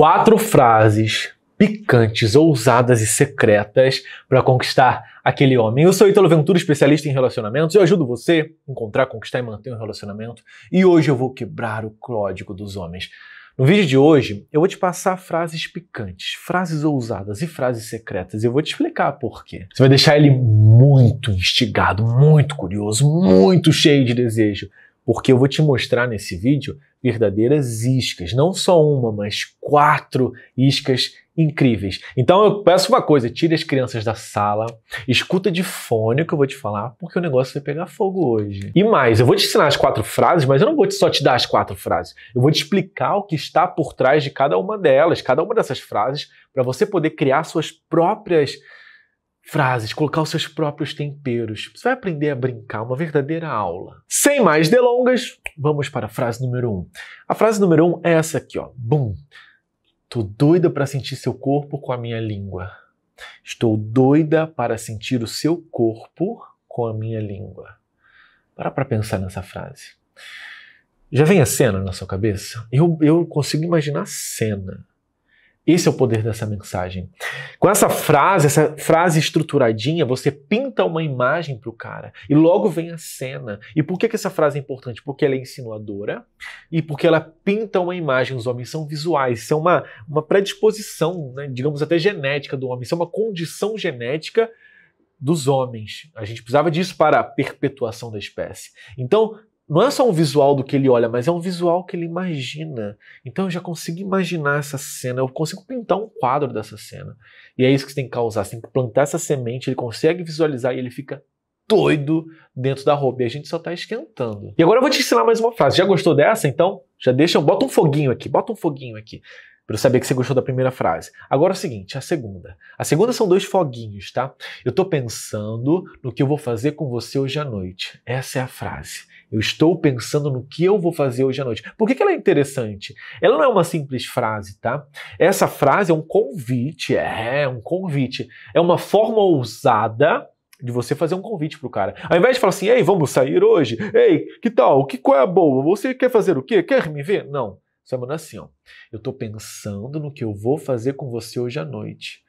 quatro frases picantes, ousadas e secretas para conquistar aquele homem. Eu sou Italo Ventura, especialista em relacionamentos. Eu ajudo você a encontrar, conquistar e manter um relacionamento. E hoje eu vou quebrar o código dos homens. No vídeo de hoje, eu vou te passar frases picantes, frases ousadas e frases secretas. E eu vou te explicar por quê. Você vai deixar ele muito instigado, muito curioso, muito cheio de desejo porque eu vou te mostrar nesse vídeo verdadeiras iscas, não só uma, mas quatro iscas incríveis. Então eu peço uma coisa, tire as crianças da sala, escuta de fone o que eu vou te falar, porque o negócio vai pegar fogo hoje. E mais, eu vou te ensinar as quatro frases, mas eu não vou só te dar as quatro frases. Eu vou te explicar o que está por trás de cada uma delas, cada uma dessas frases, para você poder criar suas próprias frases, colocar os seus próprios temperos. Você vai aprender a brincar, uma verdadeira aula. Sem mais delongas, vamos para a frase número 1. Um. A frase número 1 um é essa aqui, ó. Bum. Tô doida para sentir seu corpo com a minha língua. Estou doida para sentir o seu corpo com a minha língua. Para para pensar nessa frase. Já vem a cena na sua cabeça? Eu, eu consigo imaginar a cena. Esse é o poder dessa mensagem. Com essa frase, essa frase estruturadinha, você pinta uma imagem para o cara e logo vem a cena. E por que, que essa frase é importante? Porque ela é insinuadora e porque ela pinta uma imagem. Os homens são visuais, são uma, uma predisposição, né, digamos até genética do homem, são uma condição genética dos homens. A gente precisava disso para a perpetuação da espécie. Então, não é só um visual do que ele olha, mas é um visual que ele imagina. Então eu já consigo imaginar essa cena, eu consigo pintar um quadro dessa cena. E é isso que você tem que causar, você tem que plantar essa semente, ele consegue visualizar e ele fica doido dentro da roupa. E a gente só está esquentando. E agora eu vou te ensinar mais uma frase. Já gostou dessa? Então já deixa, bota um foguinho aqui, bota um foguinho aqui para eu saber que você gostou da primeira frase. Agora é o seguinte, a segunda. A segunda são dois foguinhos, tá? Eu estou pensando no que eu vou fazer com você hoje à noite. Essa é a frase. Eu estou pensando no que eu vou fazer hoje à noite. Por que, que ela é interessante? Ela não é uma simples frase, tá? Essa frase é um convite, é, é um convite. É uma forma ousada de você fazer um convite pro cara. Ao invés de falar assim, ei, vamos sair hoje? Ei, que tal? Que qual é a boa? Você quer fazer o quê? Quer me ver? Não. Semana assim, ó. Eu estou pensando no que eu vou fazer com você hoje à noite.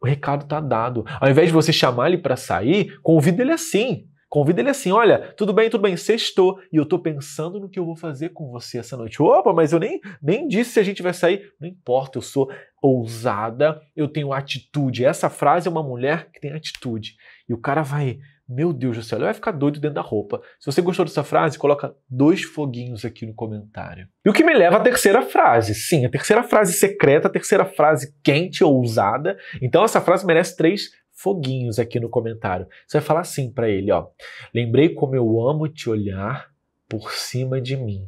O recado está dado. Ao invés de você chamar ele para sair, convida ele assim. Convida ele assim: olha, tudo bem, tudo bem, sextou. E eu estou pensando no que eu vou fazer com você essa noite. Opa, mas eu nem, nem disse se a gente vai sair. Não importa, eu sou ousada, eu tenho atitude. Essa frase é uma mulher que tem atitude. E o cara vai meu Deus do céu, ele vai ficar doido dentro da roupa. Se você gostou dessa frase, coloca dois foguinhos aqui no comentário. E o que me leva à terceira frase. Sim, a terceira frase secreta, a terceira frase quente, ousada. Então essa frase merece três foguinhos aqui no comentário. Você vai falar assim para ele, ó. Lembrei como eu amo te olhar por cima de mim.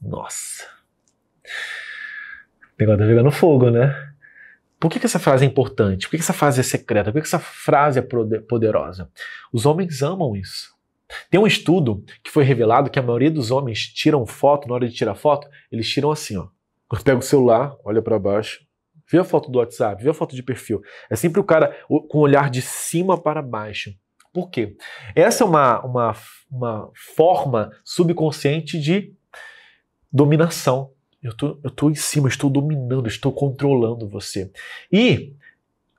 Nossa. Pegou negócio tá pegando fogo, né? Por que, que essa frase é importante? Por que, que essa frase é secreta? Por que, que essa frase é poderosa? Os homens amam isso. Tem um estudo que foi revelado que a maioria dos homens tiram foto, na hora de tirar foto, eles tiram assim, ó. Pega o celular, olha para baixo, vê a foto do WhatsApp, vê a foto de perfil. É sempre o cara com o olhar de cima para baixo. Por quê? Essa é uma, uma, uma forma subconsciente de dominação. Eu tô, tô em cima, estou dominando, estou controlando você. E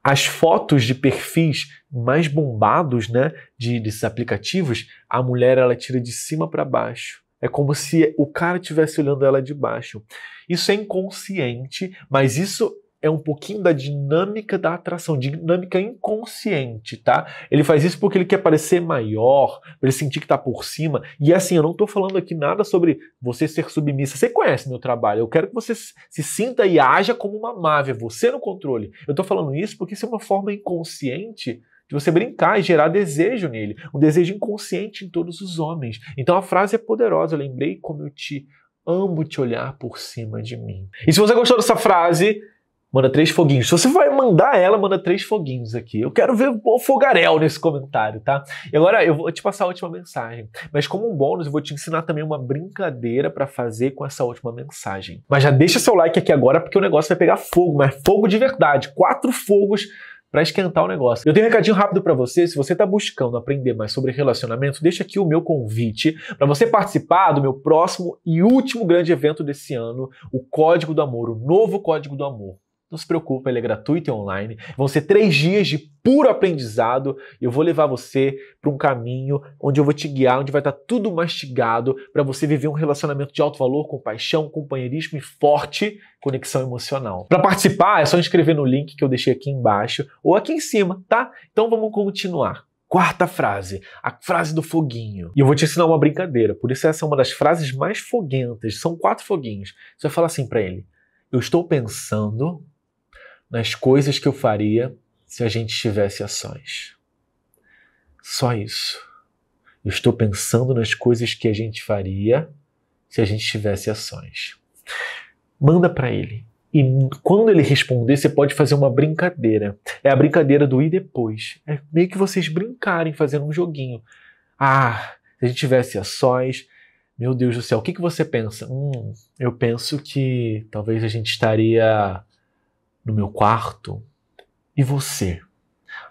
as fotos de perfis mais bombados, né, de, desses aplicativos, a mulher ela tira de cima para baixo. É como se o cara estivesse olhando ela de baixo. Isso é inconsciente, mas isso é um pouquinho da dinâmica da atração, dinâmica inconsciente, tá? Ele faz isso porque ele quer parecer maior, pra ele sentir que tá por cima. E é assim, eu não tô falando aqui nada sobre você ser submissa. Você conhece meu trabalho, eu quero que você se sinta e haja como uma mávia, você no controle. Eu tô falando isso porque isso é uma forma inconsciente de você brincar e gerar desejo nele, um desejo inconsciente em todos os homens. Então a frase é poderosa, eu lembrei como eu te amo te olhar por cima de mim. E se você gostou dessa frase, Manda três foguinhos. Se você vai mandar ela, manda três foguinhos aqui. Eu quero ver o fogaréu nesse comentário, tá? E agora eu vou te passar a última mensagem. Mas como um bônus, eu vou te ensinar também uma brincadeira para fazer com essa última mensagem. Mas já deixa seu like aqui agora porque o negócio vai pegar fogo, mas fogo de verdade. Quatro fogos para esquentar o negócio. Eu tenho um recadinho rápido para você. Se você está buscando aprender mais sobre relacionamento, deixa aqui o meu convite para você participar do meu próximo e último grande evento desse ano, o Código do Amor, o novo Código do Amor. Não se preocupe, ele é gratuito e online. Vão ser três dias de puro aprendizado. Eu vou levar você para um caminho onde eu vou te guiar, onde vai estar tá tudo mastigado para você viver um relacionamento de alto valor, com paixão, companheirismo e forte conexão emocional. Para participar, é só inscrever no link que eu deixei aqui embaixo ou aqui em cima, tá? Então vamos continuar. Quarta frase, a frase do foguinho. E eu vou te ensinar uma brincadeira, por isso essa é uma das frases mais foguentas. São quatro foguinhos. Você vai falar assim para ele: Eu estou pensando nas coisas que eu faria se a gente tivesse ações. Só isso. Eu estou pensando nas coisas que a gente faria se a gente tivesse ações. Manda para ele. E quando ele responder, você pode fazer uma brincadeira. É a brincadeira do e depois. É meio que vocês brincarem fazendo um joguinho. Ah, se a gente tivesse ações, meu Deus do céu, o que, que você pensa? Hum, eu penso que talvez a gente estaria no meu quarto. E você?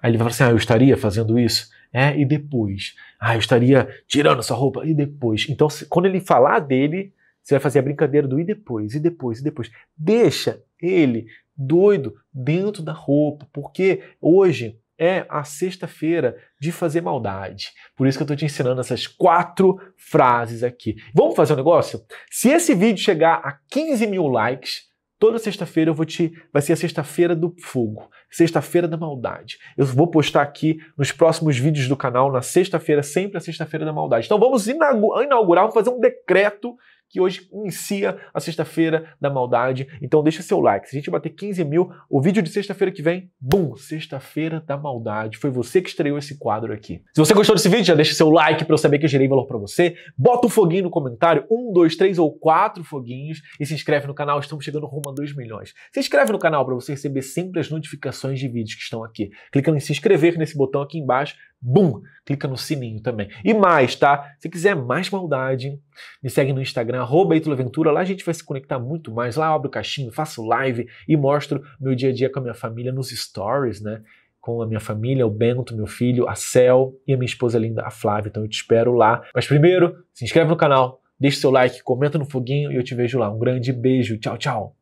Aí ele vai falar assim: ah, eu estaria fazendo isso? É, e depois? Ah, eu estaria tirando essa roupa? E depois? Então, se, quando ele falar dele, você vai fazer a brincadeira do e depois, e depois, e depois. Deixa ele doido dentro da roupa, porque hoje é a sexta-feira de fazer maldade. Por isso que eu estou te ensinando essas quatro frases aqui. Vamos fazer um negócio? Se esse vídeo chegar a 15 mil likes, Toda sexta-feira eu vou te. Vai ser a sexta-feira do fogo, sexta-feira da maldade. Eu vou postar aqui nos próximos vídeos do canal, na sexta-feira, sempre a sexta-feira da maldade. Então vamos inaugurar, vamos fazer um decreto que hoje inicia a sexta-feira da maldade. Então deixa seu like. Se a gente bater 15 mil, o vídeo de sexta-feira que vem, bum, sexta-feira da maldade. Foi você que estreou esse quadro aqui. Se você gostou desse vídeo, já deixa seu like para eu saber que eu gerei valor para você. Bota um foguinho no comentário, um, dois, três ou quatro foguinhos e se inscreve no canal. Estamos chegando rumo a 2 milhões. Se inscreve no canal para você receber sempre as notificações de vídeos que estão aqui. Clicando em se inscrever nesse botão aqui embaixo, bum, clica no sininho também. E mais, tá? Se quiser mais maldade, me segue no Instagram arroba Ítalo aventura lá a gente vai se conectar muito mais, lá eu abro caixinho, faço live e mostro meu dia a dia com a minha família nos stories, né? com a minha família, o Bento, meu filho, a Cel e a minha esposa linda, a Flávia. Então eu te espero lá. Mas primeiro, se inscreve no canal, deixa seu like, comenta no foguinho e eu te vejo lá. Um grande beijo. Tchau, tchau.